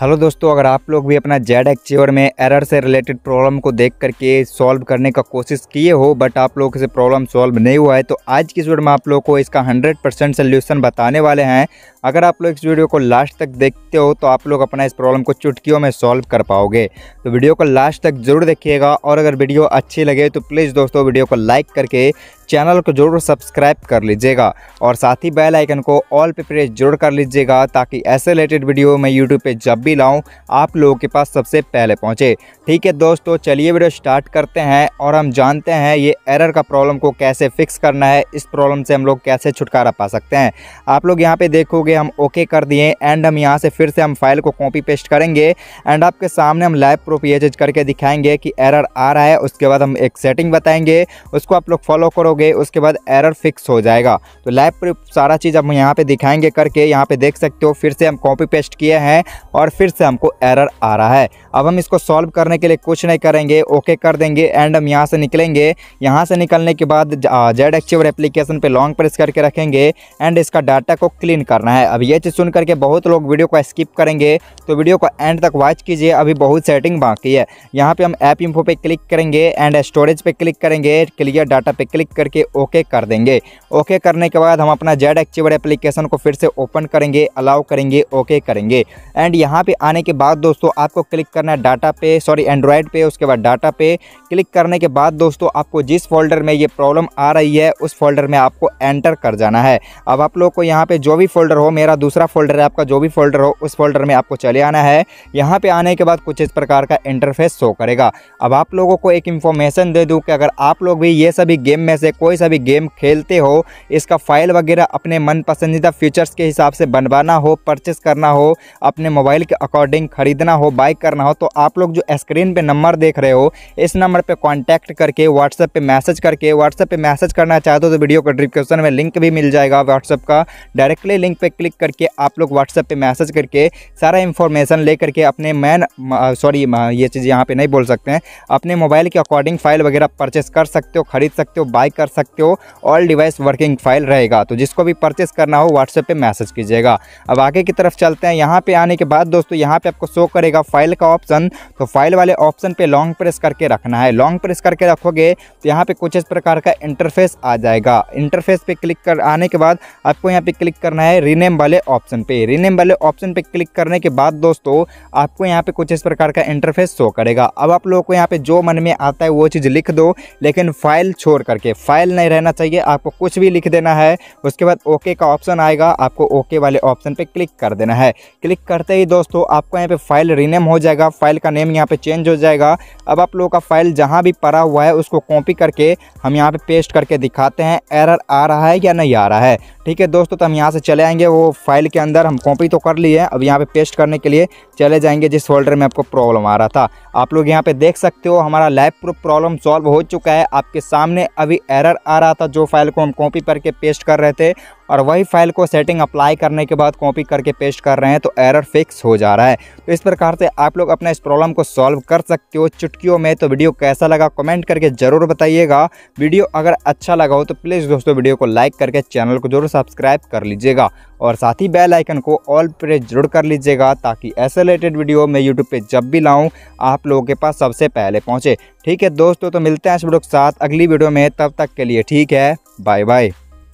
hello दोस्तों अगर आप लोग भी अपना जेड एक्चीवर में एरर से रिलेटेड प्रॉब्लम को देख करके सॉल्व करने का कोशिश किए हो बट आप लोग से प्रॉब्लम सॉल्व नहीं हुआ है तो आज की इस वीडियो में आप लोग को इसका 100 परसेंट सोल्यूशन बताने वाले हैं अगर आप लोग इस वीडियो को लास्ट तक देखते हो तो आप लोग अपना इस प्रॉब्लम को चुटकियों में सॉल्व कर पाओगे तो वीडियो को लास्ट तक जरूर देखिएगा और अगर वीडियो अच्छी लगे तो प्लीज़ दोस्तों वीडियो को लाइक करके चैनल को जरूर सब्सक्राइब कर लीजिएगा और साथ ही बेल आइकन को ऑल पे प्रेस जरूर कर लीजिएगा ताकि ऐसे रिलेटेड वीडियो मैं यूट्यूब पे जब भी लाऊं आप लोगों के पास सबसे पहले पहुंचे ठीक है दोस्तों चलिए वीडियो स्टार्ट करते हैं और हम जानते हैं ये एरर का प्रॉब्लम को कैसे फिक्स करना है इस प्रॉब्लम से हम लोग कैसे छुटकारा पा सकते हैं आप लोग यहाँ पर देखोगे गए हम ओके कर दिए एंड हम यहाँ से फिर से हम फाइल को कॉपी पेस्ट करेंगे एंड आपके सामने हम लाइव ये चीज करके दिखाएंगे कि एरर आ रहा है उसके बाद हम एक सेटिंग बताएंगे उसको आप लोग फॉलो करोगे उसके बाद एरर फिक्स हो जाएगा तो लाइव प्रूफ सारा चीज़ हम यहाँ पे दिखाएंगे करके यहाँ पर देख सकते हो फिर से हम कॉपी पेस्ट किए हैं और फिर से हमको एरर आ रहा है अब हम इसको सॉल्व करने के लिए कुछ नहीं करेंगे ओके कर देंगे एंड हम यहाँ से निकलेंगे यहाँ से निकलने के बाद जेड एक्चिवर एप्लीकेशन पर लॉन्ग प्रेस करके रखेंगे एंड इसका डाटा को क्लीन करना है है अब ये चीज़ सुन करके बहुत लोग वीडियो को स्किप करेंगे तो वीडियो को एंड तक वॉच कीजिए अभी बहुत सेटिंग बाकी है यहाँ पे हम ऐप इन्फो पे क्लिक करेंगे एंड स्टोरेज पे क्लिक करेंगे क्लियर डाटा पे क्लिक करके ओके कर देंगे ओके करने के बाद हम अपना जेड एक्चिवर एप्लीकेशन को फिर से ओपन करेंगे अलाउ करेंगे ओके करेंगे एंड यहाँ पर आने के बाद दोस्तों आपको क्लिक करना है डाटा पे सॉरी एंड्रॉयड पे उसके बाद डाटा पे क्लिक करने के बाद दोस्तों आपको जिस फोल्डर में ये प्रॉब्लम आ रही है उस फोल्डर में आपको एंटर कर जाना है अब आप लोग को यहाँ पे जो भी फोल्डर हो मेरा दूसरा फोल्डर है आपका जो भी फोल्डर हो उस फोल्डर में आपको चले आना है यहाँ पे आने के बाद कुछ इस प्रकार का इंटरफेस शो करेगा अब आप लोगों को एक इन्फॉर्मेशन दे दूँ कि अगर आप लोग भी ये सभी गेम में से कोई सा भी गेम खेलते हो इसका फाइल वगैरह अपने मन पसंदीदा फीचर्स के हिसाब से बनवाना हो परचेस करना हो अपने मोबाइल के अकॉर्डिंग खरीदना हो बाइक करना हो तो आप लोग जो स्क्रीन पर नंबर देख रहे हो इस नंबर पर कॉन्टैक्ट करके व्हाट्सएप पर मैसेज करके व्हाट्सएप पर मैसेज करना चाहते हो तो वीडियो को डिस्क्रिप्शन में लिंक भी मिल जाएगा व्हाट्सएप का डायरेक्टली लिंक पर क्लिक करके आप लोग व्हाट्सएप पे मैसेज करके सारा इन्फॉर्मेशन ले करके अपने मैन सॉरी ये चीज़ यहाँ पे नहीं बोल सकते हैं अपने मोबाइल के अकॉर्डिंग फाइल वगैरह परचेस कर सकते हो खरीद सकते हो बाई कर सकते हो ऑल डिवाइस वर्किंग फाइल रहेगा तो जिसको भी परचेस करना हो व्हाट्सएप पर मैसेज कीजिएगा अब आगे की तरफ चलते हैं यहाँ पर आने के बाद दोस्तों यहाँ पर आपको शो करेगा फाइल का ऑप्शन तो फाइल वाले ऑप्शन पर लॉन्ग प्रेस करके रखना है लॉन्ग प्रेस करके रखोगे तो यहाँ पर कुछ इस प्रकार का इंटरफेस आ जाएगा इंटरफेस पर क्लिक कर आने के बाद आपको यहाँ पर क्लिक करना है रिने रीनेम वाले ऑप्शन पे रीनेम वाले ऑप्शन पे क्लिक करने के बाद दोस्तों आपको यहाँ पे कुछ इस प्रकार का इंटरफेस शो करेगा अब आप लोगों को यहाँ पे जो मन में आता है वो चीज़ लिख दो लेकिन फाइल छोड़ करके फाइल नहीं रहना चाहिए आपको कुछ भी लिख देना है उसके बाद ओके का ऑप्शन आएगा आपको ओके वाले ऑप्शन पर क्लिक कर देना है क्लिक करते ही दोस्तों आपको यहाँ पे फाइल रीनेम हो जाएगा फाइल का नेम यहाँ पे चेंज हो जाएगा अब आप लोगों का फाइल जहाँ भी पड़ा हुआ है उसको कॉपी करके हम यहाँ पे पेस्ट करके दिखाते हैं एरर आ रहा है या नहीं आ रहा है ठीक है दोस्तों तो हम यहाँ से चले आएंगे वो फाइल के अंदर हम कॉपी तो कर लिए हैं अब यहाँ पे पेस्ट करने के लिए चले जाएंगे जिस फोल्डर में आपको प्रॉब्लम आ रहा था आप लोग यहाँ पे देख सकते हो हमारा लाइव प्रूफ प्रॉब्लम सॉल्व हो चुका है आपके सामने अभी एरर आ रहा था जो फाइल को हम कॉपी करके पेस्ट कर रहे थे और वही फाइल को सेटिंग अप्लाई करने के बाद कॉपी करके पेस्ट कर रहे हैं तो एरर फिक्स हो जा रहा है तो इस प्रकार से आप लोग अपना इस प्रॉब्लम को सॉल्व कर सकते हो चुटकियों में तो वीडियो कैसा लगा कमेंट करके ज़रूर बताइएगा वीडियो अगर अच्छा लगा हो तो प्लीज़ दोस्तों वीडियो को लाइक करके चैनल को जरूर सब्सक्राइब कर लीजिएगा और साथ ही बेल आइकन को ऑल पर जरूर कर लीजिएगा ताकि ऐसे रिलेटेड वीडियो मैं यूट्यूब पर जब भी लाऊँ आप लोगों के पास सबसे पहले पहुँचे ठीक है दोस्तों तो मिलते हैं इस वीडियो के साथ अगली वीडियो में तब तक के लिए ठीक है बाय बाय